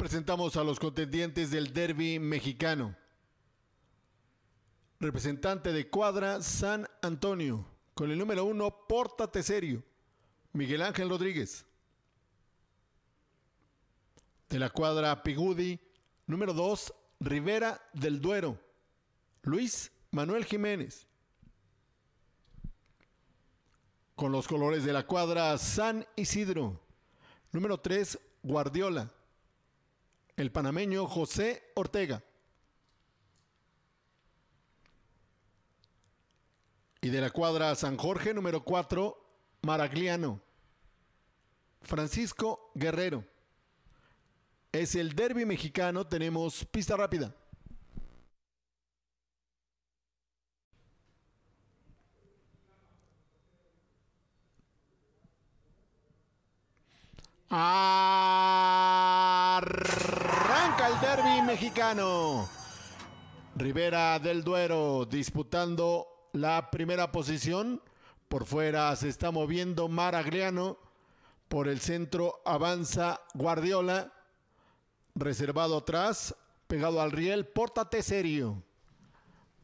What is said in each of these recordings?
Presentamos a los contendientes del derby mexicano. Representante de cuadra San Antonio, con el número uno, Pórtate Serio, Miguel Ángel Rodríguez. De la cuadra Pigudi, número dos, Rivera del Duero, Luis Manuel Jiménez. Con los colores de la cuadra San Isidro, número 3, Guardiola el panameño José Ortega. Y de la cuadra San Jorge, número 4, Maragliano. Francisco Guerrero. Es el derby mexicano, tenemos pista rápida el derby mexicano. Rivera del Duero disputando la primera posición. Por fuera se está moviendo Maragliano. Por el centro avanza Guardiola. Reservado atrás, pegado al riel, pórtate serio.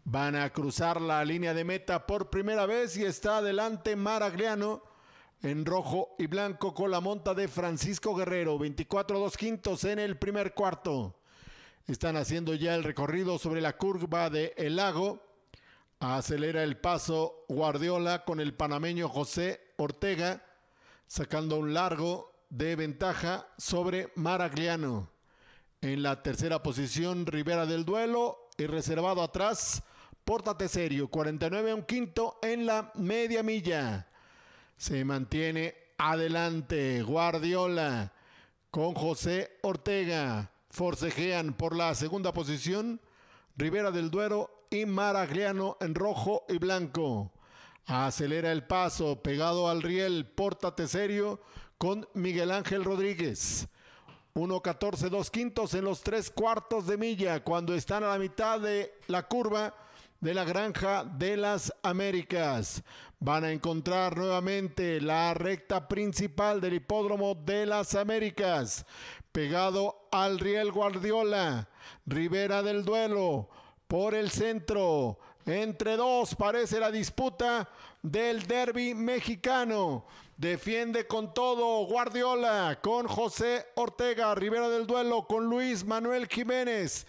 Van a cruzar la línea de meta por primera vez y está adelante Maragliano en rojo y blanco con la monta de Francisco Guerrero, 24-2 quintos en el primer cuarto. Están haciendo ya el recorrido sobre la curva de El Lago. Acelera el paso Guardiola con el panameño José Ortega, sacando un largo de ventaja sobre Maragliano. En la tercera posición, Rivera del Duelo y reservado atrás, Porta Serio, 49 a un quinto en la media milla se mantiene adelante. Guardiola con José Ortega. Forcejean por la segunda posición. Rivera del Duero y Maragliano en rojo y blanco. Acelera el paso, pegado al riel, pórtate serio con Miguel Ángel Rodríguez. 1.14, dos quintos en los tres cuartos de milla. Cuando están a la mitad de la curva, de la Granja de las Américas. Van a encontrar nuevamente la recta principal del Hipódromo de las Américas, pegado al Riel Guardiola, Rivera del Duelo, por el centro. Entre dos parece la disputa del derby mexicano. Defiende con todo Guardiola, con José Ortega, Rivera del Duelo, con Luis Manuel Jiménez.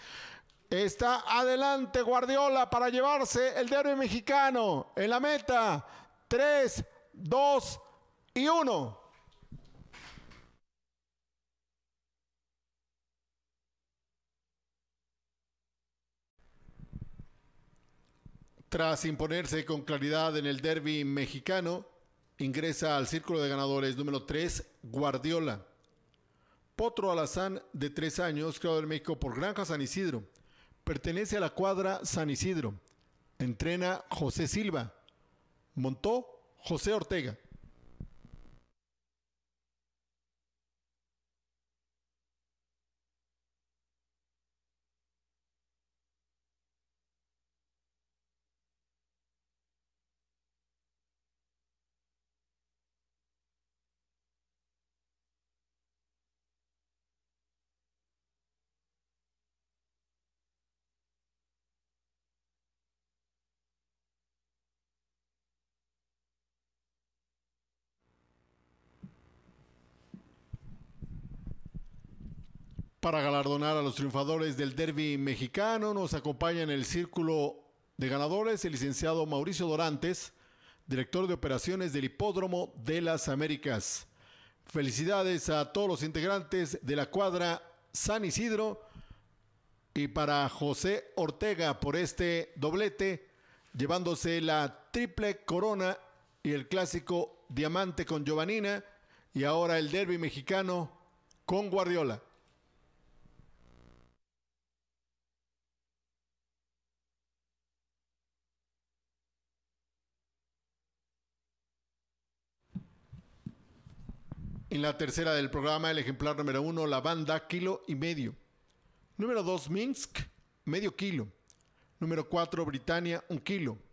Está adelante Guardiola para llevarse el derby mexicano en la meta. 3, 2 y 1. Tras imponerse con claridad en el derby mexicano, ingresa al círculo de ganadores número 3, Guardiola. Potro Alazán, de tres años, creado en México por Granja San Isidro Pertenece a la cuadra San Isidro. Entrena José Silva. Montó José Ortega. Para galardonar a los triunfadores del derby mexicano, nos acompaña en el círculo de ganadores el licenciado Mauricio Dorantes, director de operaciones del Hipódromo de las Américas. Felicidades a todos los integrantes de la cuadra San Isidro y para José Ortega por este doblete, llevándose la triple corona y el clásico diamante con Giovanina y ahora el derby mexicano con Guardiola. En la tercera del programa, el ejemplar número uno, la banda, kilo y medio. Número dos, Minsk, medio kilo. Número cuatro, Britania, un kilo.